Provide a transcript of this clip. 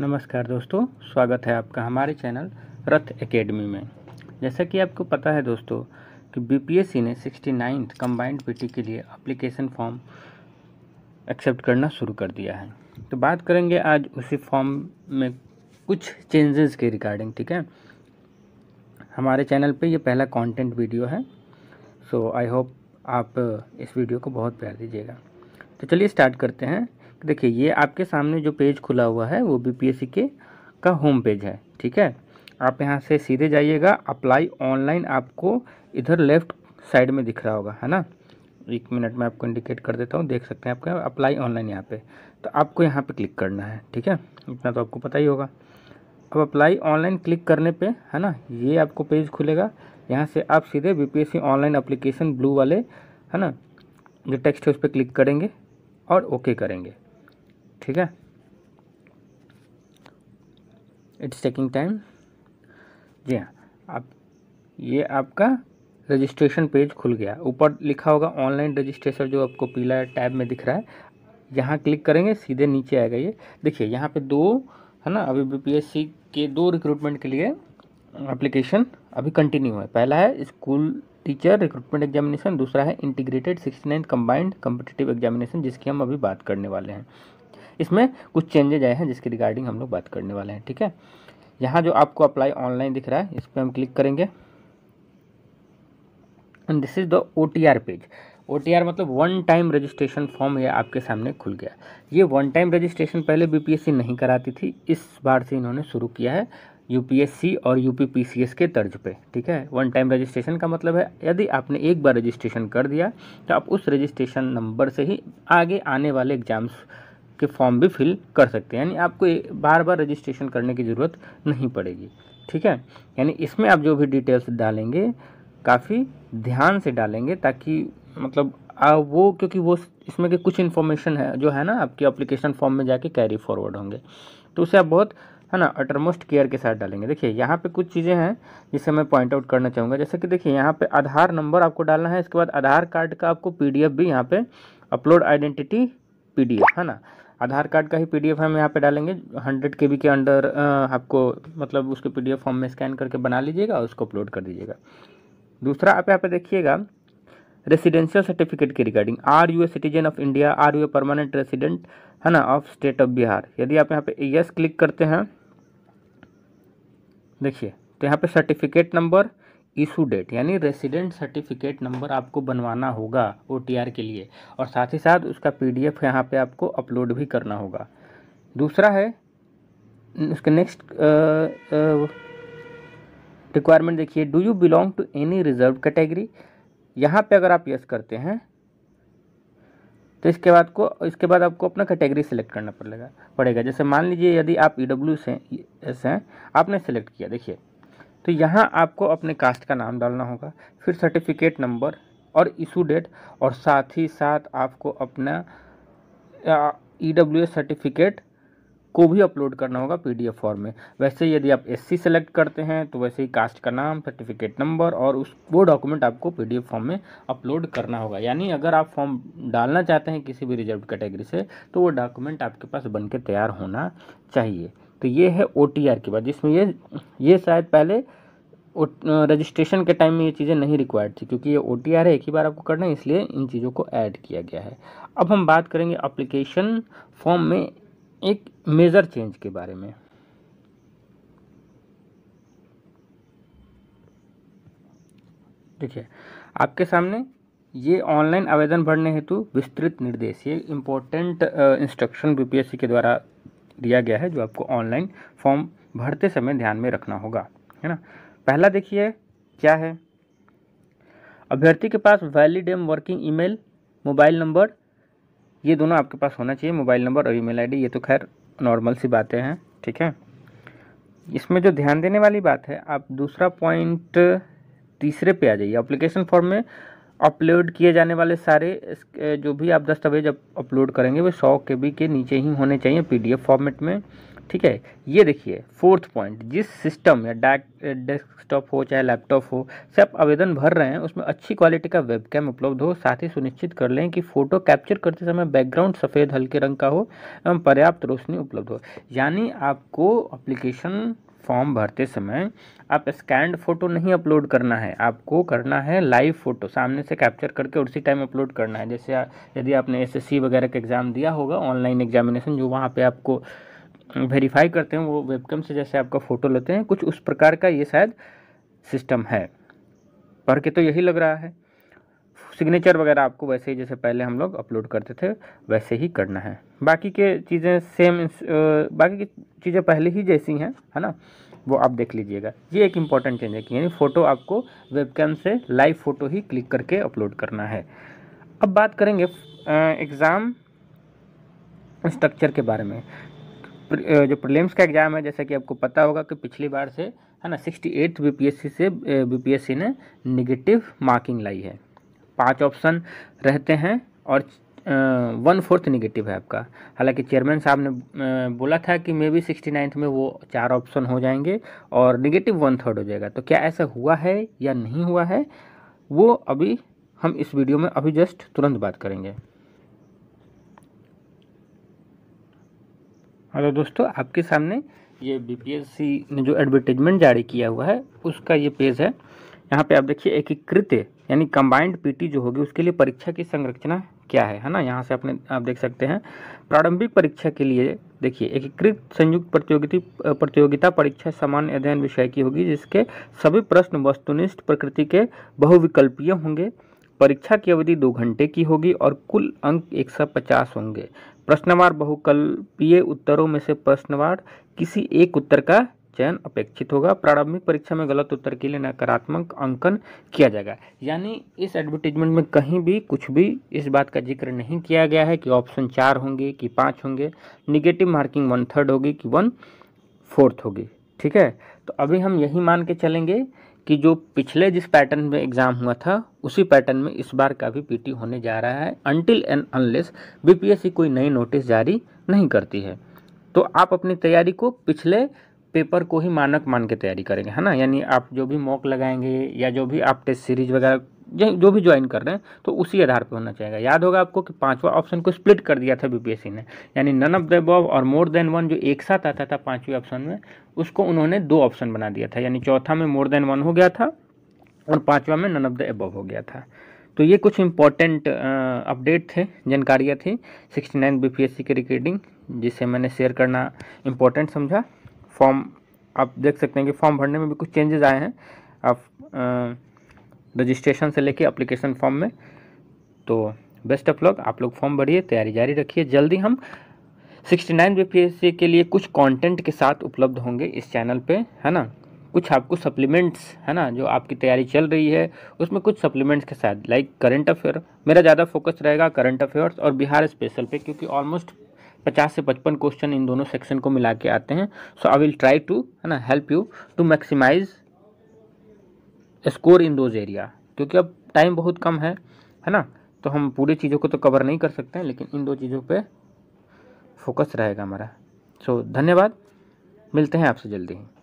नमस्कार दोस्तों स्वागत है आपका हमारे चैनल रथ एकेडमी में जैसा कि आपको पता है दोस्तों कि बीपीएससी ने सिक्सटी नाइन्थ कम्बाइंड पीटी के लिए अप्लीकेशन फॉर्म एक्सेप्ट करना शुरू कर दिया है तो बात करेंगे आज उसी फॉर्म में कुछ चेंजेस के रिगार्डिंग ठीक है हमारे चैनल पे ये पहला कंटेंट वीडियो है सो आई होप आप इस वीडियो को बहुत प्यार दीजिएगा तो चलिए स्टार्ट करते हैं देखिए ये आपके सामने जो पेज खुला हुआ है वो बीपीएससी के का होम पेज है ठीक है आप यहाँ से सीधे जाइएगा अप्लाई ऑनलाइन आपको इधर लेफ्ट साइड में दिख रहा होगा है ना एक मिनट में आपको इंडिकेट कर देता हूँ देख सकते हैं आपका अप्लाई ऑनलाइन यहाँ पे तो आपको यहाँ पे क्लिक करना है ठीक है इतना तो आपको पता ही होगा अब अप्लाई ऑनलाइन क्लिक करने पे है ना ये आपको पेज खुलेगा यहाँ से आप सीधे बीपीएससी ऑनलाइन अप्लीकेशन ब्लू वाले है ना जो टेक्स्ट है उस पर क्लिक करेंगे और ओके करेंगे ठीक है इट्स टेकिंग टाइम जी हाँ आप ये आपका रजिस्ट्रेशन पेज खुल गया ऊपर लिखा होगा ऑनलाइन रजिस्ट्रेशन जो आपको पीला टैब में दिख रहा है यहाँ क्लिक करेंगे सीधे नीचे आएगा ये देखिए यहाँ पे दो है ना अभी बीपीएससी के दो रिक्रूटमेंट के लिए एप्लीकेशन अभी कंटिन्यू है पहला है स्कूल टीचर रिक्रूटमेंट एग्जामिनेशन दूसरा है integrated sixty nine combined competitive examination जिसकी हम अभी बात करने वाले हैं इसमें कुछ चेंजेज आए हैं जिसके रिगार्डिंग हम लोग बात करने वाले हैं ठीक है यहाँ जो आपको अप्लाई ऑनलाइन दिख रहा है इस पर हम क्लिक करेंगे and this is the O page O मतलब वन टाइम रजिस्ट्रेशन फॉर्म ये आपके सामने खुल गया ये वन टाइम रजिस्ट्रेशन पहले बीपीएससी नहीं कराती थी इस बार से इन्होंने शुरू किया है यूपीएससी और यूपीपीसीएस के तर्ज पे ठीक है वन टाइम रजिस्ट्रेशन का मतलब है यदि आपने एक बार रजिस्ट्रेशन कर दिया तो आप उस रजिस्ट्रेशन नंबर से ही आगे आने वाले एग्ज़ाम्स के फॉर्म भी फिल कर सकते हैं यानी आपको बार बार रजिस्ट्रेशन करने की ज़रूरत नहीं पड़ेगी ठीक है यानी इसमें आप जो भी डिटेल्स डालेंगे काफ़ी ध्यान से डालेंगे ताकि मतलब आ, वो क्योंकि वो इसमें के कुछ इन्फॉर्मेशन है जो है ना आपके अप्लीकेशन फॉर्म में जाके कैरी फॉरवर्ड होंगे तो उसे आप बहुत है ना अटरमोस्ट केयर के साथ डालेंगे देखिए यहाँ पे कुछ चीज़ें हैं जिसे मैं पॉइंट आउट करना चाहूँगा जैसे कि देखिए यहाँ पे आधार नंबर आपको डालना है इसके बाद आधार कार्ड का आपको पीडीएफ भी यहाँ पे अपलोड आइडेंटिटी पीडीएफ है ना आधार कार्ड का ही पीडीएफ हम यहाँ पे डालेंगे हंड्रेड के के अंडर आपको मतलब उसके पीडीएफ फॉर्म में स्कैन करके बना लीजिएगा उसको अपलोड कर दीजिएगा दूसरा आप यहाँ पे देखिएगा रेसिडेंशियल सर्टिफिकेट की regarding are you a citizen of India are you a permanent resident है ना ऑफ स्टेट ऑफ बिहार यदि आप यहाँ पे यस क्लिक करते हैं देखिए तो यहाँ पे सर्टिफिकेट नंबर इशू डेट यानी रेसिडेंट सर्टिफिकेट नंबर आपको बनवाना होगा ओ के लिए और साथ ही साथ उसका पी डी एफ यहाँ पर आपको अपलोड भी करना होगा दूसरा है उसके नेक्स्ट रिक्वायरमेंट देखिए do you belong to any reserve category यहाँ पे अगर आप यस करते हैं तो इसके बाद को इसके बाद आपको अपना कैटेगरी सेलेक्ट करना पड़ेगा पड़ेगा जैसे मान लीजिए यदि आप ई डब्ल्यू से एस हैं आपने सेलेक्ट किया देखिए तो यहाँ आपको अपने कास्ट का नाम डालना होगा फिर सर्टिफिकेट नंबर और इशू डेट और साथ ही साथ आपको अपना ई डब्ल्यू एस सर्टिफिकेट को भी अपलोड करना होगा पीडीएफ फॉर्म में वैसे यदि आप एससी सेलेक्ट करते हैं तो वैसे ही कास्ट का नाम सर्टिफिकेट नंबर और उस वो डॉक्यूमेंट आपको पीडीएफ फॉर्म में अपलोड करना होगा यानी अगर आप फॉर्म डालना चाहते हैं किसी भी रिजर्व कैटेगरी से तो वो डॉक्यूमेंट आपके पास बन के तैयार होना चाहिए तो ये है ओ की बात जिसमें ये ये शायद पहले रजिस्ट्रेशन के टाइम में ये चीज़ें नहीं रिक्वायर्ड थी क्योंकि ये ओ है एक ही बार आपको करना है इसलिए इन चीज़ों को ऐड किया गया है अब हम बात करेंगे अप्लीकेशन फॉर्म में एक मेज़र चेंज के बारे में देखिए आपके सामने ये ऑनलाइन आवेदन भरने हेतु विस्तृत निर्देश ये इम्पोर्टेंट इंस्ट्रक्शन बीपीएससी के द्वारा दिया गया है जो आपको ऑनलाइन फॉर्म भरते समय ध्यान में रखना होगा है ना पहला देखिए क्या है अभ्यर्थी के पास valid M working email mobile number ये दोनों आपके पास होना चाहिए मोबाइल नंबर और ईमेल आईडी ये तो खैर नॉर्मल सी बातें हैं ठीक है इसमें जो ध्यान देने वाली बात है आप दूसरा पॉइंट तीसरे पे आ जाइए अप्लीकेशन फॉर्म में अपलोड किए जाने वाले सारे जो भी आप दस्तावेज अपलोड करेंगे वो सौ के बी के नीचे ही होने चाहिए पीडीएफ फॉर्मेट में ठीक है ये देखिए फोर्थ पॉइंट जिस सिस्टम या डैक डेस्कटॉप हो चाहे लैपटॉप हो से आप आवेदन भर रहे हैं उसमें अच्छी क्वालिटी का वेबकैम उपलब्ध हो साथ ही सुनिश्चित कर लें कि फ़ोटो कैप्चर करते समय बैकग्राउंड सफ़ेद हल्के रंग का हो एवं पर्याप्त रोशनी उपलब्ध हो यानी आपको अप्लीकेशन फॉर्म भरते समय आप स्कैंड फ़ोटो नहीं अपलोड करना है आपको करना है लाइव फ़ोटो सामने से कैप्चर करके उसी टाइम अपलोड करना है जैसे यदि आपने एसएससी वगैरह का एग्ज़ाम दिया होगा ऑनलाइन एग्जामिनेशन जो वहाँ पे आपको वेरीफाई करते हैं वो वेबकम से जैसे आपका फ़ोटो लेते हैं कुछ उस प्रकार का ये शायद सिस्टम है पढ़ के तो यही लग रहा है सिग्नेचर वगैरह आपको वैसे ही जैसे पहले हम लोग अपलोड करते थे वैसे ही करना है बाकी के चीज़ें सेम बाकी की चीज़ें पहले ही जैसी हैं है ना वो आप देख लीजिएगा ये एक इम्पॉर्टेंट चेंज है कि यानी फ़ोटो आपको वेबकैम से लाइव फ़ोटो ही क्लिक करके अपलोड करना है अब बात करेंगे एग्ज़ाम स्ट्रक्चर के बारे में जो प्रीलिम्स का एग्ज़ाम है जैसा कि आपको पता होगा कि पिछली बार से है ना सिक्सटी एट्थ बी से बी ने निगेटिव मार्किंग लाई है पांच ऑप्शन रहते हैं और वन फोर्थ निगेटिव है आपका हालांकि चेयरमैन साहब ने बोला था कि मे बी सिक्सटी नाइन्थ में वो चार ऑप्शन हो जाएंगे और निगेटिव वन थर्ड हो जाएगा तो क्या ऐसा हुआ है या नहीं हुआ है वो अभी हम इस वीडियो में अभी जस्ट तुरंत बात करेंगे हेलो दोस्तों आपके सामने ये बीपीएससी ने जो एडवर्टीजमेंट जारी किया हुआ है उसका ये पेज है यहाँ पे आप देखिए एकीकृत यानी कंबाइंड पीटी जो होगी उसके लिए परीक्षा की संरचना क्या है है ना यहाँ से अपने आप देख सकते हैं प्रारंभिक परीक्षा के लिए देखिए एकीकृत संयुक्त प्रतियोगिता प्रतियोगिता परीक्षा सामान्य अध्ययन विषय की होगी जिसके सभी प्रश्न वस्तुनिष्ठ प्रकृति के बहुविकल्पीय होंगे परीक्षा की अवधि दो घंटे की होगी और कुल अंक एक होंगे प्रश्नवार बहुकल्पीय उत्तरों में से प्रश्नवार किसी एक उत्तर का चयन अपेक्षित होगा प्रारंभिक परीक्षा में गलत उत्तर के लिए नकारात्मक अंकन किया जाएगा यानी इस एडवर्टीजमेंट में कहीं भी कुछ भी इस बात का जिक्र नहीं किया गया है कि ऑप्शन चार होंगे कि पाँच होंगे निगेटिव मार्किंग वन थर्ड होगी कि वन फोर्थ होगी ठीक है तो अभी हम यही मान के चलेंगे कि जो पिछले जिस पैटर्न में एग्ज़ाम हुआ था उसी पैटर्न में इस बार का भी पीटी होने जा रहा है अनटिल एंड अनलेस बीपीएससी कोई नई नोटिस जारी नहीं करती है तो आप अपनी तैयारी को पिछले पेपर को ही मानक मान के तैयारी करेंगे है ना यानी आप जो भी मॉक लगाएंगे या जो भी आप टेस्ट सीरीज वगैरह जो भी ज्वाइन कर रहे हैं तो उसी आधार पर होना चाहिए याद होगा आपको कि पांचवा ऑप्शन को स्प्लिट कर दिया था बीपीएससी ने यानी नन ऑफ द बॉब और मोर देन वन जो एक साथ आता था पांचवें ऑप्शन में उसको उन्होंने दो ऑप्शन बना दिया था यानी चौथा में मोर देन वन हो गया था और पाँचवा में नन ऑफ द एबव हो गया था तो ये कुछ इम्पोर्टेंट अपडेट थे जानकारियाँ थी सिक्सटी नाइन बी के रिकॉर्डिंग जिसे मैंने शेयर करना इम्पोर्टेंट समझा फॉर्म आप देख सकते हैं कि फॉर्म भरने में भी कुछ चेंजेस आए हैं आप रजिस्ट्रेशन से लेके अप्लीकेशन फॉर्म में तो बेस्ट ऑफ लॉक आप लोग फॉर्म भरिए तैयारी जारी रखिए जल्दी हम 69 नाइन के लिए कुछ कंटेंट के साथ उपलब्ध होंगे इस चैनल पे है ना कुछ आपको सप्लीमेंट्स है ना जो आपकी तैयारी चल रही है उसमें कुछ सप्लीमेंट्स के साथ लाइक करंट अफेयर मेरा ज़्यादा फोकस रहेगा करंट अफेयर्स और बिहार स्पेशल पे क्योंकि ऑलमोस्ट पचास से पचपन क्वेश्चन इन दोनों सेक्शन को मिला के आते हैं so I will try to है ना help you to maximise score in those area क्योंकि अब टाइम बहुत कम है है ना तो हम पूरी चीज़ों को तो कवर नहीं कर सकते हैं लेकिन इन दो चीज़ों पे फोकस रहेगा हमारा सो so, धन्यवाद मिलते हैं आपसे जल्दी ही